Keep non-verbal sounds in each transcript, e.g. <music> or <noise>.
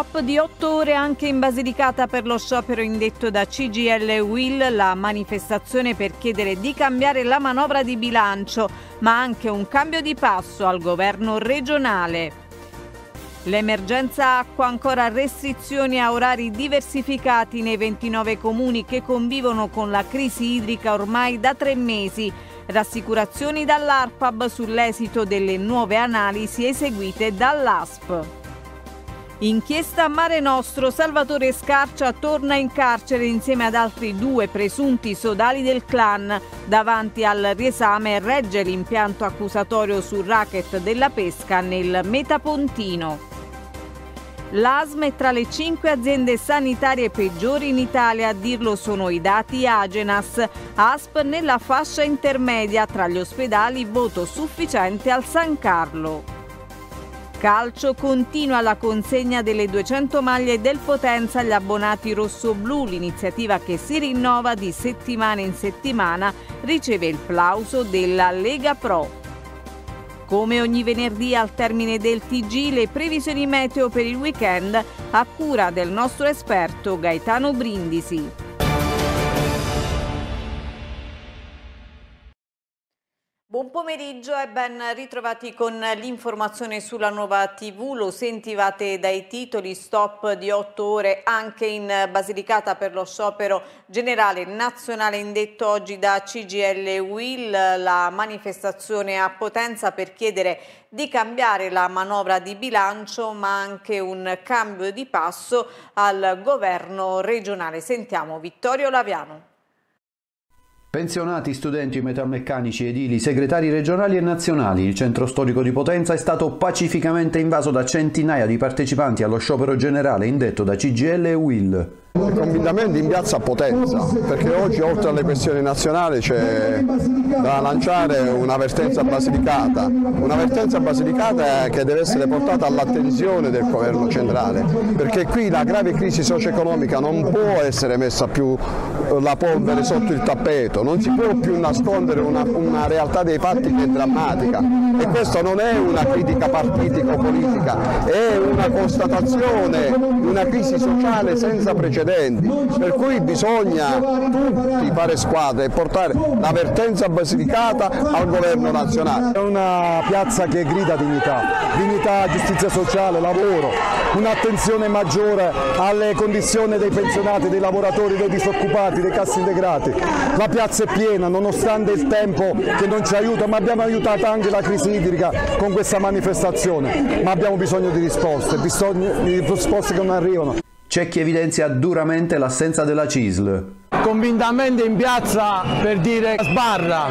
Stop di otto ore anche in Basilicata per lo sciopero indetto da CGL Will, la manifestazione per chiedere di cambiare la manovra di bilancio, ma anche un cambio di passo al governo regionale. L'emergenza acqua ancora restrizioni a orari diversificati nei 29 comuni che convivono con la crisi idrica ormai da tre mesi. Rassicurazioni dall'ARPAB sull'esito delle nuove analisi eseguite dall'ASP. Inchiesta Mare Nostro, Salvatore Scarcia torna in carcere insieme ad altri due presunti sodali del clan. Davanti al riesame regge l'impianto accusatorio sul racket della pesca nel Metapontino. L'ASM è tra le cinque aziende sanitarie peggiori in Italia, a dirlo sono i dati Agenas. ASP nella fascia intermedia tra gli ospedali, voto sufficiente al San Carlo. Calcio continua la consegna delle 200 maglie del Potenza agli abbonati rosso-blu, l'iniziativa che si rinnova di settimana in settimana riceve il plauso della Lega Pro. Come ogni venerdì al termine del TG le previsioni meteo per il weekend a cura del nostro esperto Gaetano Brindisi. Buon pomeriggio e ben ritrovati con l'informazione sulla nuova TV. Lo sentivate dai titoli stop di otto ore anche in Basilicata per lo sciopero generale nazionale indetto oggi da CGL Will. La manifestazione a Potenza per chiedere di cambiare la manovra di bilancio ma anche un cambio di passo al governo regionale. Sentiamo Vittorio Laviano. Pensionati, studenti, metalmeccanici, edili, segretari regionali e nazionali, il centro storico di Potenza è stato pacificamente invaso da centinaia di partecipanti allo sciopero generale indetto da CGL e UIL convintamente in piazza a Potenza, perché oggi oltre alle questioni nazionali c'è da lanciare un'avvertenza basilicata, un'avvertenza basilicata che deve essere portata all'attenzione del governo centrale, perché qui la grave crisi socio-economica non può essere messa più eh, la polvere sotto il tappeto, non si può più nascondere una, una realtà dei fatti che è drammatica e questa non è una critica partitico politica, è una constatazione di una crisi sociale senza precedenti precedenti, per cui bisogna tutti fare squadra e portare l'avvertenza basificata al governo nazionale. È una piazza che grida dignità, dignità, giustizia sociale, lavoro, un'attenzione maggiore alle condizioni dei pensionati, dei lavoratori, dei disoccupati, dei cassi integrati. La piazza è piena nonostante il tempo che non ci aiuta, ma abbiamo aiutato anche la crisi idrica con questa manifestazione, ma abbiamo bisogno di risposte, bisogno di risposte che non arrivano. C'è chi evidenzia duramente l'assenza della CISL. Convintamente in piazza per dire sbarra,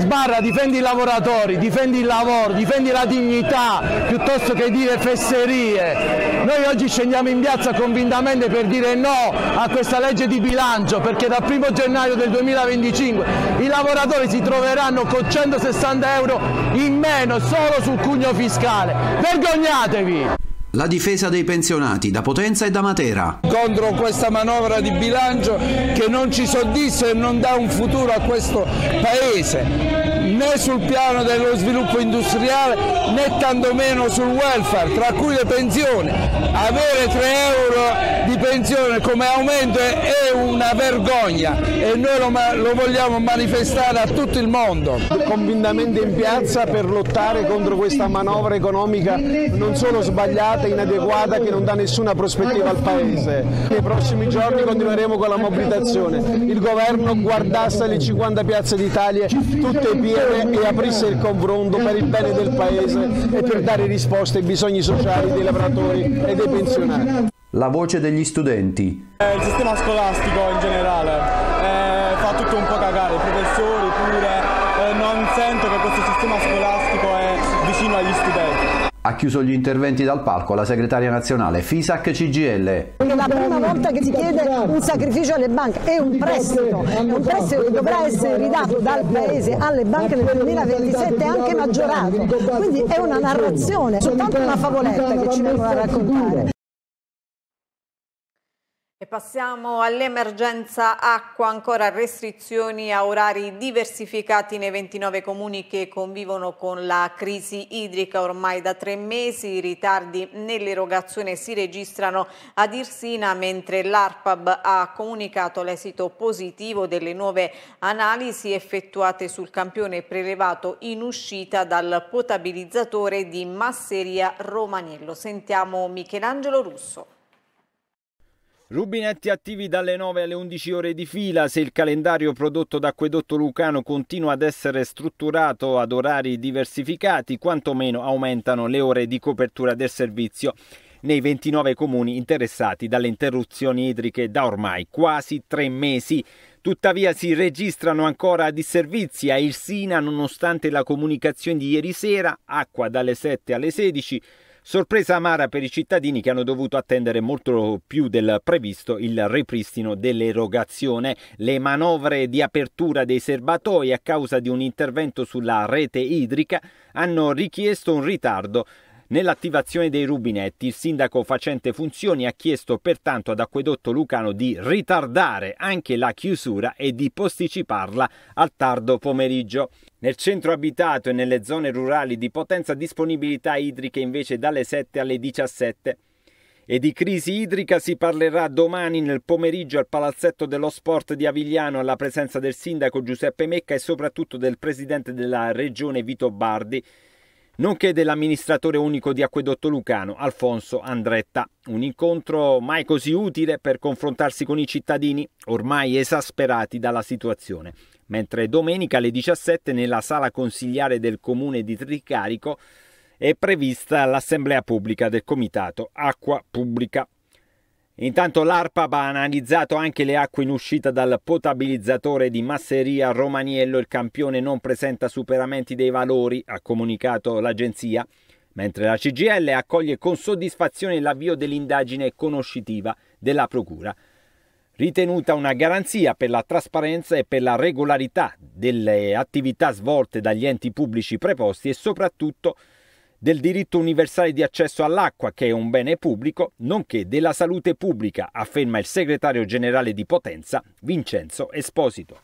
sbarra difendi i lavoratori, difendi il lavoro, difendi la dignità piuttosto che dire fesserie. Noi oggi scendiamo in piazza convintamente per dire no a questa legge di bilancio perché dal 1 gennaio del 2025 i lavoratori si troveranno con 160 euro in meno solo sul cugno fiscale. Vergognatevi! La difesa dei pensionati da Potenza e da Matera. Contro questa manovra di bilancio che non ci soddisfa e non dà un futuro a questo Paese né sul piano dello sviluppo industriale né tantomeno sul welfare, tra cui le pensioni. Avere 3 euro di pensione come aumento è una vergogna e noi lo, lo vogliamo manifestare a tutto il mondo. Convintamente in piazza per lottare contro questa manovra economica non solo sbagliata, inadeguata, che non dà nessuna prospettiva al Paese. Nei prossimi giorni continueremo con la mobilitazione. Il governo guardasse le 50 piazze d'Italia tutte piene discussione e aprisse il confronto per il bene del Paese e per dare risposte ai bisogni sociali dei lavoratori e dei pensionati. La voce degli studenti. Eh, il sistema scolastico in generale eh, fa tutto un po' cagare, i professori pure, eh, non sento che questo sistema scolastico è vicino agli studenti. Ha chiuso gli interventi dal palco la segretaria nazionale Fisac CGL. È la prima volta che si chiede un sacrificio alle banche, è un prestito, è un prestito che dovrà essere ridato dal Paese alle banche nel 2027 anche maggiorato. Quindi è una narrazione, soltanto una favoletta che ci vengono a raccontare. E passiamo all'emergenza acqua, ancora restrizioni a orari diversificati nei 29 comuni che convivono con la crisi idrica ormai da tre mesi, i ritardi nell'erogazione si registrano ad Irsina mentre l'ARPAB ha comunicato l'esito positivo delle nuove analisi effettuate sul campione prelevato in uscita dal potabilizzatore di Masseria Romanello. Sentiamo Michelangelo Russo. Rubinetti attivi dalle 9 alle 11 ore di fila. Se il calendario prodotto da Acquedotto Lucano continua ad essere strutturato ad orari diversificati, quantomeno aumentano le ore di copertura del servizio nei 29 comuni interessati dalle interruzioni idriche da ormai quasi tre mesi. Tuttavia si registrano ancora disservizi a Irsina nonostante la comunicazione di ieri sera, acqua dalle 7 alle 16, Sorpresa amara per i cittadini che hanno dovuto attendere molto più del previsto il ripristino dell'erogazione, le manovre di apertura dei serbatoi a causa di un intervento sulla rete idrica hanno richiesto un ritardo Nell'attivazione dei rubinetti il sindaco facente funzioni ha chiesto pertanto ad Acquedotto Lucano di ritardare anche la chiusura e di posticiparla al tardo pomeriggio. Nel centro abitato e nelle zone rurali di Potenza disponibilità idriche invece dalle 7 alle 17. E di crisi idrica si parlerà domani nel pomeriggio al Palazzetto dello Sport di Avigliano alla presenza del sindaco Giuseppe Mecca e soprattutto del presidente della regione Vito Bardi nonché dell'amministratore unico di Acquedotto Lucano, Alfonso Andretta. Un incontro mai così utile per confrontarsi con i cittadini, ormai esasperati dalla situazione. Mentre domenica alle 17 nella sala consigliare del comune di Tricarico è prevista l'assemblea pubblica del comitato Acqua Pubblica. Intanto l'ARPAB ha analizzato anche le acque in uscita dal potabilizzatore di Masseria Romaniello. Il campione non presenta superamenti dei valori, ha comunicato l'agenzia, mentre la CGL accoglie con soddisfazione l'avvio dell'indagine conoscitiva della Procura, ritenuta una garanzia per la trasparenza e per la regolarità delle attività svolte dagli enti pubblici preposti e soprattutto del diritto universale di accesso all'acqua, che è un bene pubblico, nonché della salute pubblica, afferma il segretario generale di Potenza, Vincenzo Esposito.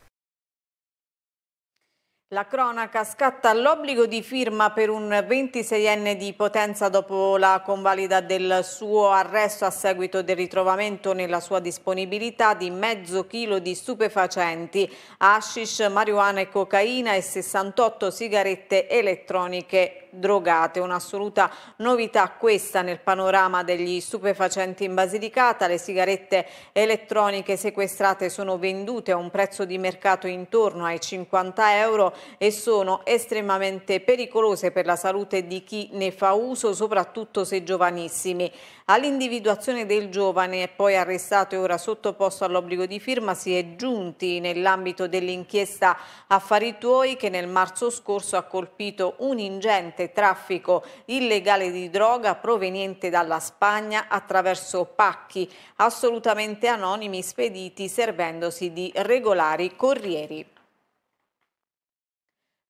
La cronaca scatta l'obbligo di firma per un 26enne di Potenza dopo la convalida del suo arresto a seguito del ritrovamento nella sua disponibilità di mezzo chilo di stupefacenti, hashish, marijuana e cocaina e 68 sigarette elettroniche drogate. Un'assoluta novità questa nel panorama degli stupefacenti in Basilicata. Le sigarette elettroniche sequestrate sono vendute a un prezzo di mercato intorno ai 50 euro e sono estremamente pericolose per la salute di chi ne fa uso, soprattutto se giovanissimi. All'individuazione del giovane, poi arrestato e ora sottoposto all'obbligo di firma, si è giunti nell'ambito dell'inchiesta Affari Tuoi che nel marzo scorso ha colpito un ingente traffico illegale di droga proveniente dalla Spagna attraverso pacchi assolutamente anonimi spediti servendosi di regolari corrieri.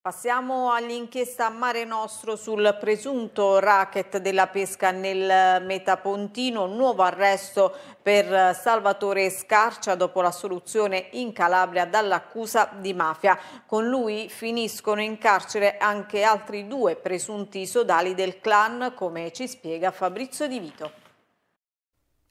Passiamo all'inchiesta Mare Nostro sul presunto racket della pesca nel Metapontino, nuovo arresto per Salvatore Scarcia dopo la soluzione in Calabria dall'accusa di mafia. Con lui finiscono in carcere anche altri due presunti sodali del clan, come ci spiega Fabrizio Di Vito.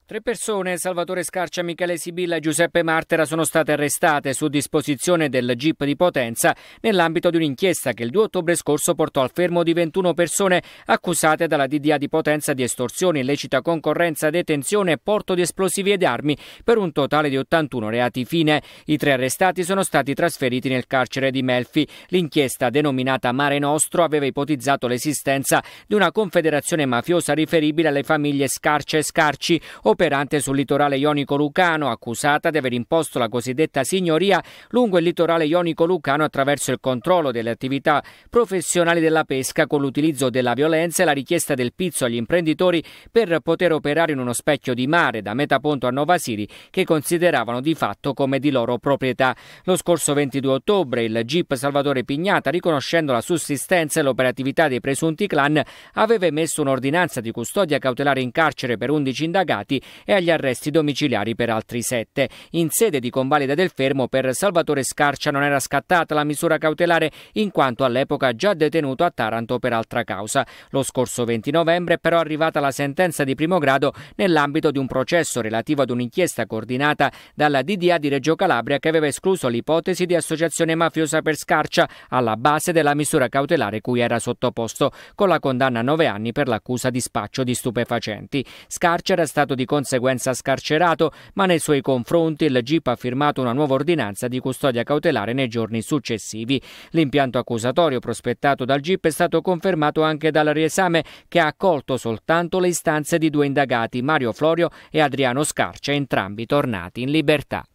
Tre persone, Salvatore Scarcia, Michele Sibilla e Giuseppe Martera, sono state arrestate su disposizione del GIP di Potenza nell'ambito di un'inchiesta che il 2 ottobre scorso portò al fermo di 21 persone accusate dalla DDA di Potenza di estorsione, illecita concorrenza, detenzione e porto di esplosivi ed armi per un totale di 81 reati fine. I tre arrestati sono stati trasferiti nel carcere di Melfi. L'inchiesta, denominata Mare Nostro, aveva ipotizzato l'esistenza di una confederazione mafiosa riferibile alle famiglie Scarcia e Scarci, operante sul litorale ionico lucano, accusata di aver imposto la cosiddetta signoria lungo il litorale ionico lucano attraverso il controllo delle attività professionali della pesca con l'utilizzo della violenza e la richiesta del pizzo agli imprenditori per poter operare in uno specchio di mare da Metaponto a Novasiri che consideravano di fatto come di loro proprietà. Lo scorso 22 ottobre il GIP Salvatore Pignata, riconoscendo la sussistenza e l'operatività dei presunti clan, aveva emesso un'ordinanza di custodia cautelare in carcere per 11 indagati e agli arresti domiciliari per altri sette. In sede di convalida del fermo per Salvatore Scarcia non era scattata la misura cautelare in quanto all'epoca già detenuto a Taranto per altra causa. Lo scorso 20 novembre è però arrivata la sentenza di primo grado nell'ambito di un processo relativo ad un'inchiesta coordinata dalla DDA di Reggio Calabria che aveva escluso l'ipotesi di associazione mafiosa per Scarcia alla base della misura cautelare cui era sottoposto con la condanna a nove anni per l'accusa di spaccio di stupefacenti. Scarcia era stato di conseguenza scarcerato, ma nei suoi confronti il GIP ha firmato una nuova ordinanza di custodia cautelare nei giorni successivi. L'impianto accusatorio prospettato dal GIP è stato confermato anche dal riesame che ha accolto soltanto le istanze di due indagati, Mario Florio e Adriano Scarcia, entrambi tornati in libertà.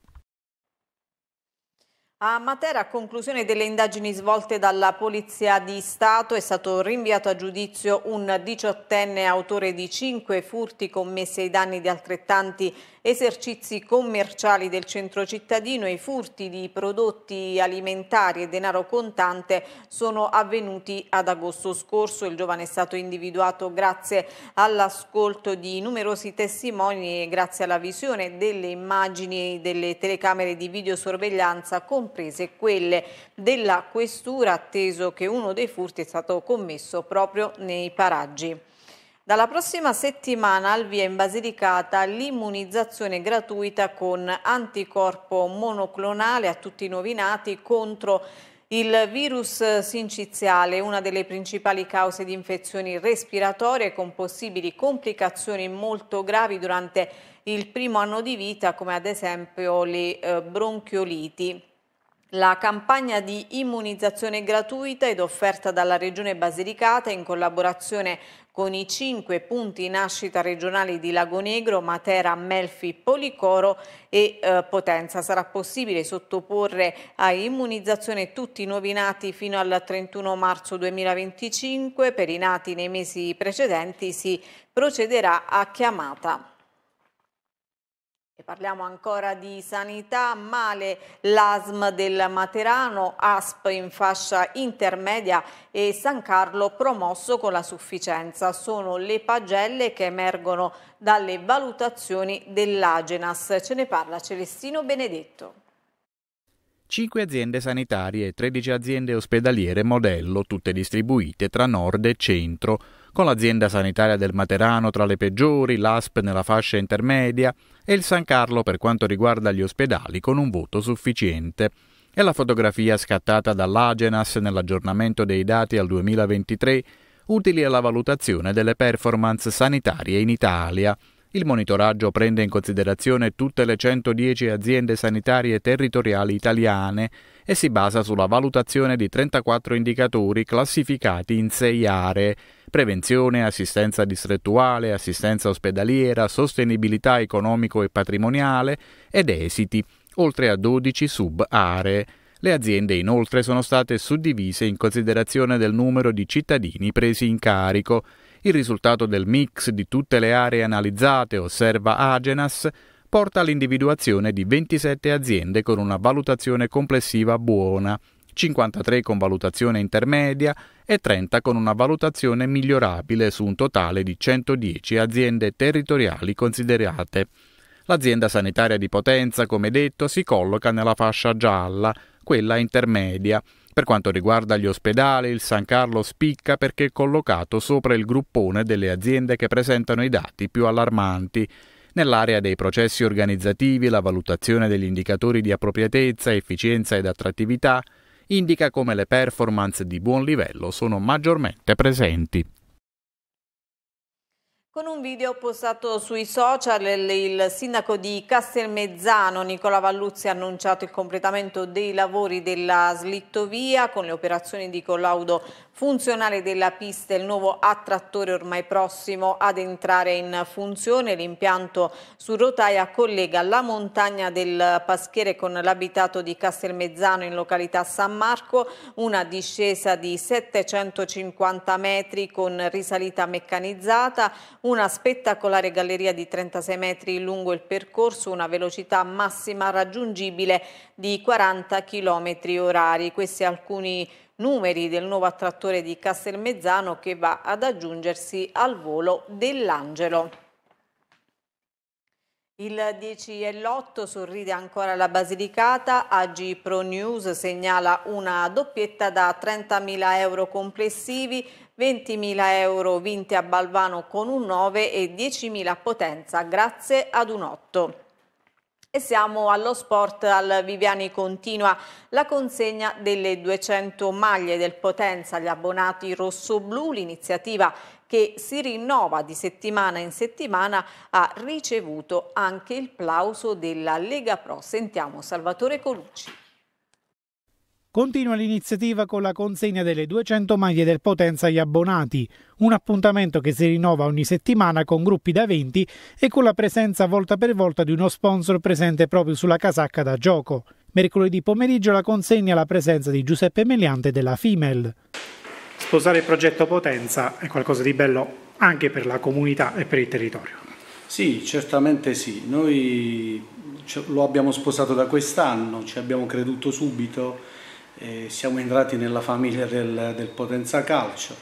A Matera, a conclusione delle indagini svolte dalla Polizia di Stato, è stato rinviato a giudizio un diciottenne autore di cinque furti commessi ai danni di altrettanti esercizi commerciali del centro cittadino e i furti di prodotti alimentari e denaro contante sono avvenuti ad agosto scorso. Il giovane è stato individuato grazie all'ascolto di numerosi testimoni e grazie alla visione delle immagini delle telecamere di videosorveglianza, comprese quelle della questura, atteso che uno dei furti è stato commesso proprio nei paraggi. Dalla prossima settimana al via in Basilicata l'immunizzazione gratuita con anticorpo monoclonale a tutti i nuovi nati contro il virus sinciziale, una delle principali cause di infezioni respiratorie con possibili complicazioni molto gravi durante il primo anno di vita come ad esempio le eh, bronchioliti. La campagna di immunizzazione gratuita ed offerta dalla Regione Basilicata in collaborazione con i cinque punti nascita regionali di Lagonegro, Matera, Melfi, Policoro e eh, Potenza. Sarà possibile sottoporre a immunizzazione tutti i nuovi nati fino al 31 marzo 2025. Per i nati nei mesi precedenti si procederà a chiamata. E parliamo ancora di sanità, male l'ASM del Materano, ASP in fascia intermedia e San Carlo promosso con la sufficienza. Sono le pagelle che emergono dalle valutazioni dell'Agenas. Ce ne parla Celestino Benedetto. 5 aziende sanitarie e 13 aziende ospedaliere modello, tutte distribuite tra nord e centro con l'azienda sanitaria del Materano tra le peggiori, l'ASP nella fascia intermedia e il San Carlo per quanto riguarda gli ospedali con un voto sufficiente. E la fotografia scattata dall'Agenas nell'aggiornamento dei dati al 2023 utili alla valutazione delle performance sanitarie in Italia. Il monitoraggio prende in considerazione tutte le 110 aziende sanitarie territoriali italiane e si basa sulla valutazione di 34 indicatori classificati in 6 aree prevenzione, assistenza distrettuale, assistenza ospedaliera, sostenibilità economico e patrimoniale ed esiti, oltre a 12 sub-aree. Le aziende inoltre sono state suddivise in considerazione del numero di cittadini presi in carico. Il risultato del mix di tutte le aree analizzate, osserva Agenas, porta all'individuazione di 27 aziende con una valutazione complessiva buona, 53 con valutazione intermedia e 30 con una valutazione migliorabile su un totale di 110 aziende territoriali considerate. L'azienda sanitaria di Potenza, come detto, si colloca nella fascia gialla, quella intermedia. Per quanto riguarda gli ospedali, il San Carlo spicca perché è collocato sopra il gruppone delle aziende che presentano i dati più allarmanti. Nell'area dei processi organizzativi, la valutazione degli indicatori di appropriatezza, efficienza ed attrattività, indica come le performance di buon livello sono maggiormente presenti. Con un video postato sui social, il sindaco di Castelmezzano, Nicola Valluzzi, ha annunciato il completamento dei lavori della slittovia con le operazioni di collaudo funzionale della pista, il nuovo attrattore ormai prossimo ad entrare in funzione. L'impianto su rotaia collega la montagna del Paschiere con l'abitato di Castelmezzano in località San Marco, una discesa di 750 metri con risalita meccanizzata, una spettacolare galleria di 36 metri lungo il percorso, una velocità massima raggiungibile di 40 km orari. Questi alcuni numeri del nuovo attrattore di Castelmezzano che va ad aggiungersi al volo dell'Angelo. Il 10 e l'8 sorride ancora la Basilicata, AG Pro News segnala una doppietta da 30.000 euro complessivi, 20.000 euro vinti a Balvano con un 9 e 10.000 a Potenza grazie ad un 8. E siamo allo sport, al Viviani continua la consegna delle 200 maglie del Potenza agli abbonati rosso-blu, l'iniziativa che si rinnova di settimana in settimana ha ricevuto anche il plauso della Lega Pro. Sentiamo Salvatore Colucci. Continua l'iniziativa con la consegna delle 200 maglie del Potenza agli abbonati, un appuntamento che si rinnova ogni settimana con gruppi da 20 e con la presenza volta per volta di uno sponsor presente proprio sulla casacca da gioco. Mercoledì pomeriggio la consegna alla presenza di Giuseppe Meliante della Fimel. Sposare il progetto Potenza è qualcosa di bello anche per la comunità e per il territorio. Sì, certamente sì. Noi lo abbiamo sposato da quest'anno, ci abbiamo creduto subito eh, siamo entrati nella famiglia del, del Potenza Calcio,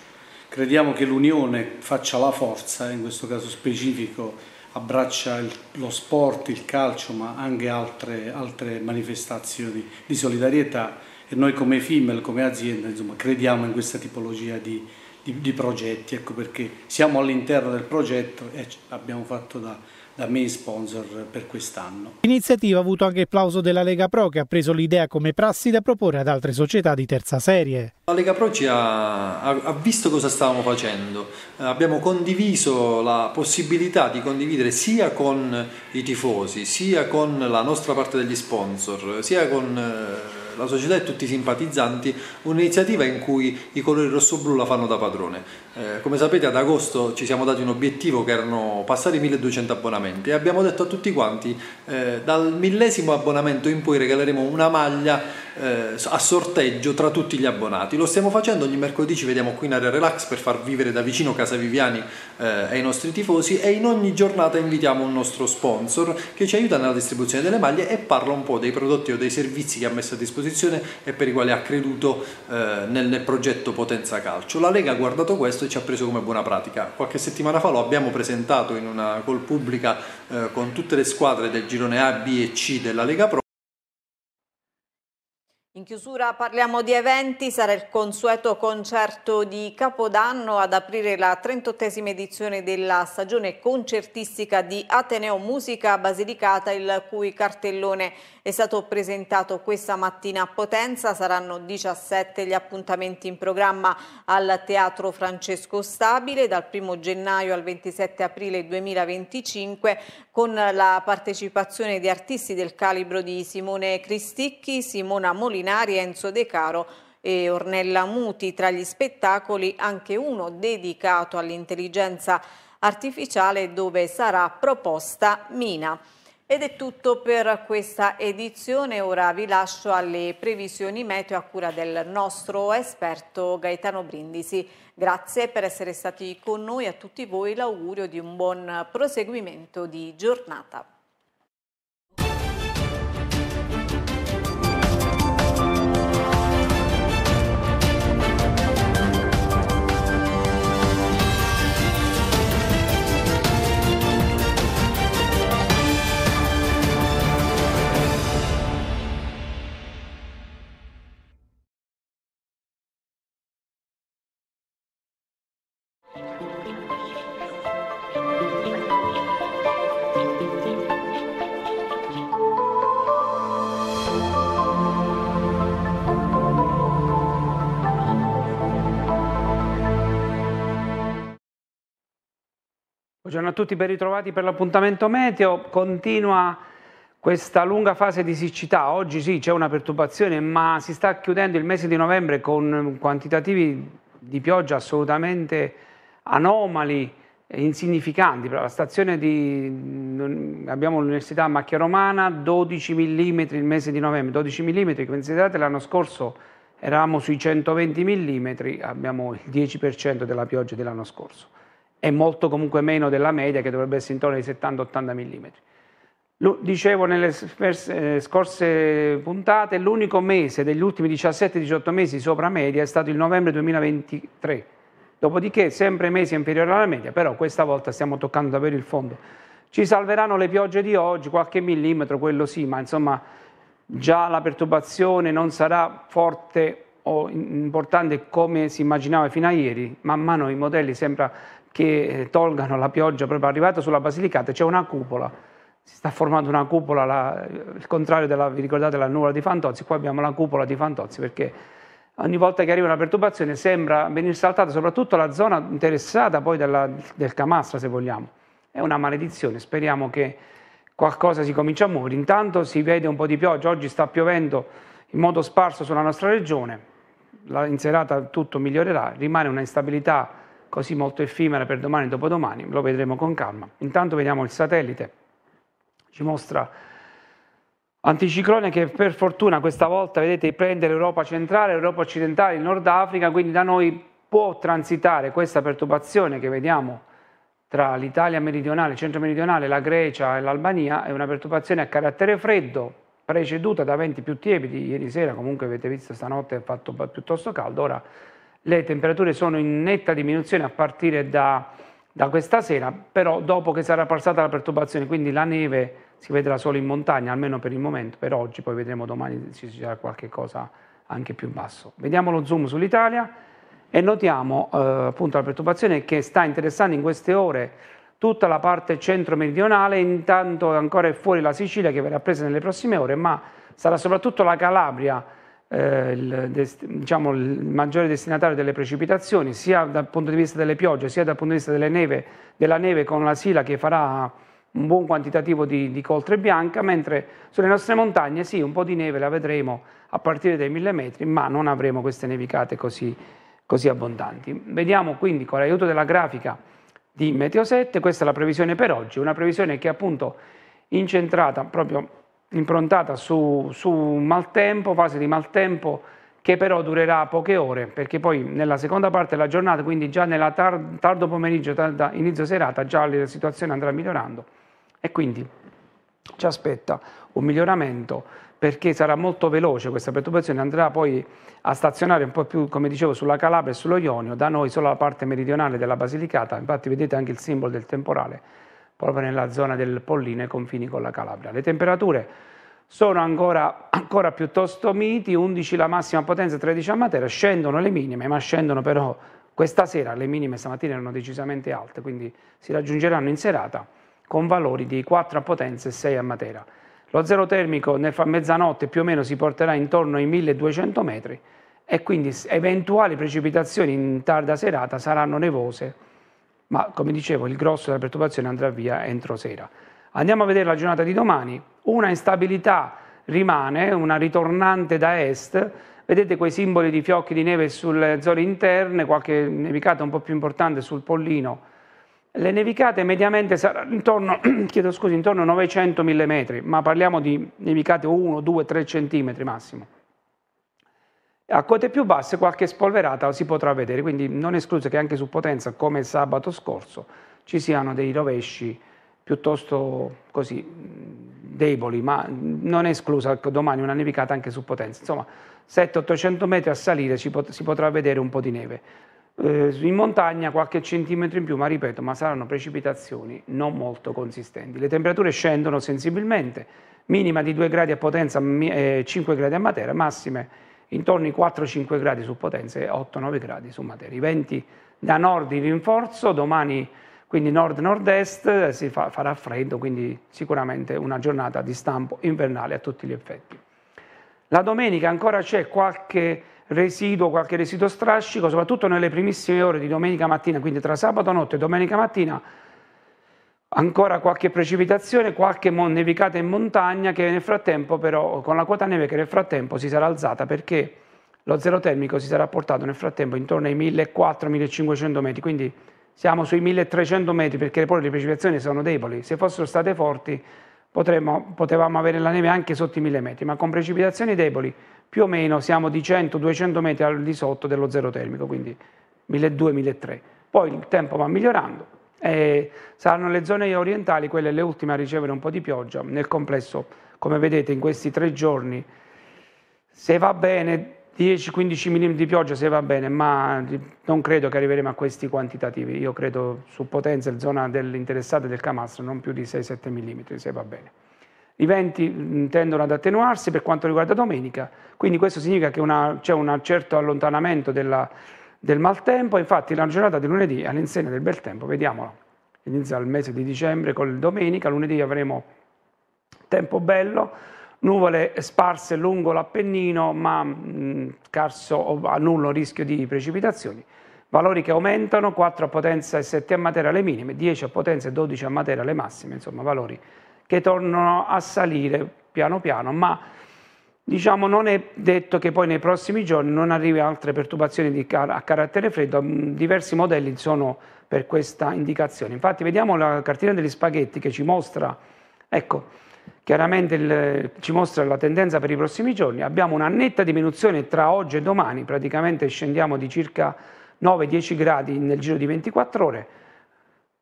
crediamo che l'unione faccia la forza, in questo caso specifico abbraccia il, lo sport, il calcio, ma anche altre, altre manifestazioni di solidarietà e noi come FIMEL, come azienda, insomma, crediamo in questa tipologia di, di, di progetti, ecco perché siamo all'interno del progetto e abbiamo fatto da da me sponsor per quest'anno. L'iniziativa ha avuto anche il plauso della Lega Pro che ha preso l'idea come prassi da proporre ad altre società di terza serie. La Lega Pro ci ha, ha visto cosa stavamo facendo, abbiamo condiviso la possibilità di condividere sia con i tifosi, sia con la nostra parte degli sponsor, sia con eh, la società e tutti i simpatizzanti un'iniziativa in cui i colori rosso-blu la fanno da padrone. Eh, come sapete ad agosto ci siamo dati un obiettivo che erano passare 1200 abbonamenti e abbiamo detto a tutti quanti eh, dal millesimo abbonamento in poi regaleremo una maglia eh, a sorteggio tra tutti gli abbonati. Lo stiamo facendo ogni mercoledì, ci vediamo qui in area relax per far vivere da vicino Casa Viviani eh, ai nostri tifosi e in ogni giornata invitiamo un nostro sponsor che ci aiuta nella distribuzione delle maglie e parla un po' dei prodotti o dei servizi che ha messo a disposizione e per i quali ha creduto eh, nel progetto Potenza Calcio. La Lega ha guardato questo e ci ha preso come buona pratica. Qualche settimana fa lo abbiamo presentato in una call pubblica eh, con tutte le squadre del girone A, B e C della Lega Pro in chiusura parliamo di eventi, sarà il consueto concerto di Capodanno ad aprire la 38esima edizione della stagione concertistica di Ateneo Musica Basilicata, il cui cartellone è stato presentato questa mattina a Potenza, saranno 17 gli appuntamenti in programma al Teatro Francesco Stabile dal 1 gennaio al 27 aprile 2025 con la partecipazione di artisti del calibro di Simone Cristicchi, Simona Molina straordinari Enzo De Caro e Ornella Muti. Tra gli spettacoli anche uno dedicato all'intelligenza artificiale dove sarà proposta Mina. Ed è tutto per questa edizione, ora vi lascio alle previsioni meteo a cura del nostro esperto Gaetano Brindisi. Grazie per essere stati con noi, a tutti voi l'augurio di un buon proseguimento di giornata. Buongiorno a tutti, ben ritrovati per l'appuntamento meteo. Continua questa lunga fase di siccità. Oggi sì, c'è una perturbazione, ma si sta chiudendo il mese di novembre con quantitativi di pioggia assolutamente anomali e insignificanti. La stazione di abbiamo l'Università Macchia Romana 12 mm il mese di novembre, 12 mm, considerate l'anno scorso eravamo sui 120 mm, abbiamo il 10% della pioggia dell'anno scorso è molto comunque meno della media che dovrebbe essere intorno ai 70-80 mm. Lo, dicevo nelle eh, scorse puntate, l'unico mese degli ultimi 17-18 mesi sopra media è stato il novembre 2023, dopodiché sempre mesi inferiori alla media, però questa volta stiamo toccando davvero il fondo. Ci salveranno le piogge di oggi, qualche millimetro, quello sì, ma insomma già la perturbazione non sarà forte o importante come si immaginava fino a ieri, man mano i modelli sembra che eh, tolgano la pioggia proprio arrivata sulla Basilicata, c'è una cupola, si sta formando una cupola, la, il contrario della, vi ricordate, la nuvola di Fantozzi, qua abbiamo la cupola di Fantozzi perché ogni volta che arriva una perturbazione sembra venire saltata soprattutto la zona interessata poi della, del Camastra se vogliamo. È una maledizione, speriamo che qualcosa si comincia a muovere. Intanto si vede un po' di pioggia, oggi sta piovendo in modo sparso sulla nostra regione, la, in serata tutto migliorerà, rimane una instabilità così molto effimera per domani e dopodomani, lo vedremo con calma. Intanto vediamo il satellite, ci mostra anticiclone che per fortuna questa volta, vedete, prende l'Europa centrale, l'Europa occidentale, il Nord Africa, quindi da noi può transitare questa perturbazione che vediamo tra l'Italia meridionale, centro-meridionale, la Grecia e l'Albania, è una perturbazione a carattere freddo, preceduta da venti più tiepidi, ieri sera comunque avete visto stanotte ha fatto piuttosto caldo, ora le temperature sono in netta diminuzione a partire da, da questa sera, però dopo che sarà passata la perturbazione, quindi la neve si vedrà solo in montagna, almeno per il momento, per oggi, poi vedremo domani se ci sarà qualche cosa anche più basso. Vediamo lo zoom sull'Italia e notiamo eh, appunto la perturbazione che sta interessando in queste ore tutta la parte centro-meridionale, intanto ancora è fuori la Sicilia che verrà presa nelle prossime ore, ma sarà soprattutto la Calabria eh, il, diciamo, il, maggiore destinatario delle precipitazioni, sia dal punto di vista delle piogge, sia dal punto di vista neve, della neve con la sila che farà un buon quantitativo di, di coltre bianca, mentre sulle nostre montagne sì, un po' di neve la vedremo a partire dai 1000 metri, ma non avremo queste nevicate così, così abbondanti. Vediamo quindi con l'aiuto della grafica di Meteo 7, questa è la previsione per oggi, una previsione che è appunto incentrata proprio improntata su, su maltempo, fase di maltempo che però durerà poche ore, perché poi nella seconda parte della giornata, quindi già nel tar- tardo pomeriggio, tarda inizio serata, già la situazione andrà migliorando e quindi ci aspetta un miglioramento perché sarà molto veloce questa perturbazione, andrà poi a stazionare un po' più, come dicevo, sulla Calabria e sullo Ionio, da noi solo la parte meridionale della Basilicata, infatti vedete anche il simbolo del temporale proprio nella zona del Polline, confini con la Calabria. Le temperature sono ancora, ancora piuttosto miti, 11 la massima potenza, 13 a Matera, scendono le minime, ma scendono però questa sera, le minime stamattina erano decisamente alte, quindi si raggiungeranno in serata con valori di 4 a potenza e 6 a Matera. Lo zero termico nel mezzanotte più o meno si porterà intorno ai 1200 metri e quindi eventuali precipitazioni in tarda serata saranno nevose ma come dicevo il grosso della perturbazione andrà via entro sera. Andiamo a vedere la giornata di domani, una instabilità rimane, una ritornante da est, vedete quei simboli di fiocchi di neve sulle zone interne, qualche nevicata un po' più importante sul pollino, le nevicate mediamente saranno intorno, <clears throat> intorno a 900 mm, ma parliamo di nevicate 1, 2, 3 cm massimo. A quote più basse qualche spolverata si potrà vedere, quindi non escluso che anche su potenza, come sabato scorso, ci siano dei rovesci piuttosto così deboli, ma non è esclusa domani una nevicata anche su potenza. Insomma, 700-800 metri a salire si, pot- si, potrà vedere un po' di neve. Eh, in montagna qualche centimetro in più, ma ripeto, ma saranno precipitazioni non molto consistenti. Le temperature scendono sensibilmente, minima di 2 gradi a potenza, eh, 5 gradi a Matera, massime intorno ai 4-5 gradi su potenza e 8-9 gradi su materia. I venti da nord in rinforzo, domani quindi nord-nord-est si fa, farà freddo, quindi sicuramente una giornata di stampo invernale a tutti gli effetti. La domenica ancora c'è qualche residuo, qualche residuo strascico, soprattutto nelle primissime ore di domenica mattina, quindi tra sabato notte e domenica mattina ancora qualche precipitazione, qualche nevicata in montagna che nel frattempo però con la quota neve che nel frattempo si sarà alzata perché lo zero termico si sarà portato nel frattempo intorno ai 1400-1500 metri, quindi siamo sui 1300 metri perché poi le precipitazioni sono deboli, se fossero state forti potremmo, potevamo avere la neve anche sotto i 1000 metri, ma con precipitazioni deboli più o meno siamo di 100-200 metri al di sotto dello zero termico, quindi 1200-1300. Poi il tempo va migliorando, e saranno le zone orientali quelle le ultime a ricevere un po' di pioggia. Nel complesso, come vedete, in questi tre giorni, se va bene, 10-15 mm di pioggia, se va bene, ma non credo che arriveremo a questi quantitativi. Io credo su potenza, zona dell'interessata del Camastro, non più di 6-7 mm, se va bene. I venti mm, tendono ad attenuarsi per quanto riguarda domenica, quindi questo significa che c'è un certo allontanamento della del maltempo, infatti la giornata di lunedì all'insegna del bel tempo, vediamola, inizia il mese di dicembre con domenica, lunedì avremo tempo bello, nuvole sparse lungo l'Appennino, ma mh, mm, scarso o nullo rischio di precipitazioni. Valori che aumentano, 4 a potenza e 7 a materia le minime, 10 a potenza e 12 a materia le massime, insomma valori che tornano a salire piano piano, ma diciamo non è detto che poi nei prossimi giorni non arrivi altre perturbazioni car- a carattere freddo, mm, diversi modelli sono per questa indicazione. Infatti vediamo la cartina degli spaghetti che ci mostra, ecco, chiaramente il, ci mostra la tendenza per i prossimi giorni, abbiamo una netta diminuzione tra oggi e domani, praticamente scendiamo di circa 9-10 gradi nel giro di 24 ore,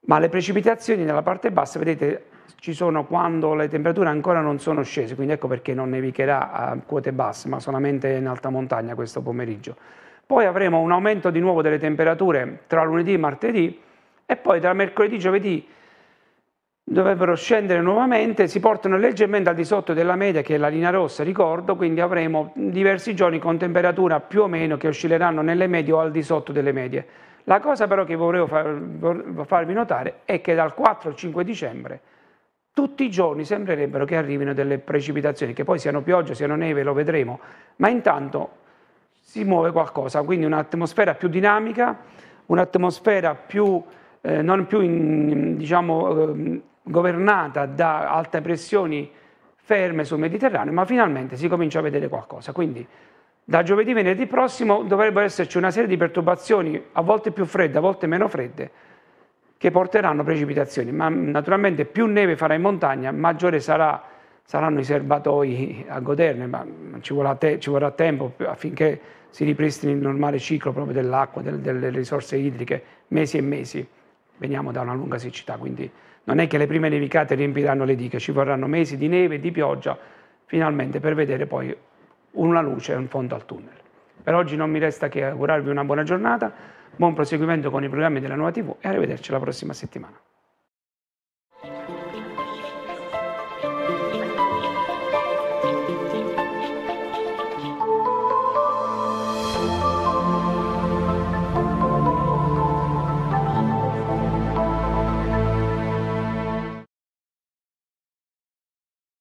ma le precipitazioni nella parte bassa, vedete, ci sono quando le temperature ancora non sono scese, quindi ecco perché non nevicherà a quote basse, ma solamente in alta montagna questo pomeriggio. Poi avremo un aumento di nuovo delle temperature tra lunedì e martedì e poi tra mercoledì e giovedì dovrebbero scendere nuovamente, si portano leggermente al di sotto della media che è la linea rossa, ricordo, quindi avremo diversi giorni con temperatura più o meno che oscilleranno nelle medie o al di sotto delle medie. La cosa però che volevo farvi notare è che dal 4 al 5 dicembre tutti i giorni sembrerebbero che arrivino delle precipitazioni, che poi siano pioggia, siano neve, lo vedremo, ma intanto si muove qualcosa, quindi un'atmosfera più dinamica, un'atmosfera più, eh, non più in, diciamo, eh, governata da alte pressioni ferme sul Mediterraneo, ma finalmente si comincia a vedere qualcosa. Quindi da giovedì venerdì prossimo dovrebbero esserci una serie di perturbazioni, a volte più fredde, a volte meno fredde, che porteranno precipitazioni, ma mm, naturalmente più neve farà in montagna, maggiore sarà, saranno i serbatoi a goderne, ma ci vorrà, te, ci vorrà, tempo affinché si ripristini il normale ciclo proprio dell'acqua, del, delle risorse idriche, mesi e mesi. Veniamo da una lunga siccità, quindi non è che le prime nevicate riempiranno le diche, ci vorranno mesi di neve, di pioggia, finalmente per vedere poi una luce, un fondo al tunnel. Per oggi non mi resta che augurarvi una buona giornata Buon proseguimento con i programmi della nuova TV e arrivederci la prossima settimana.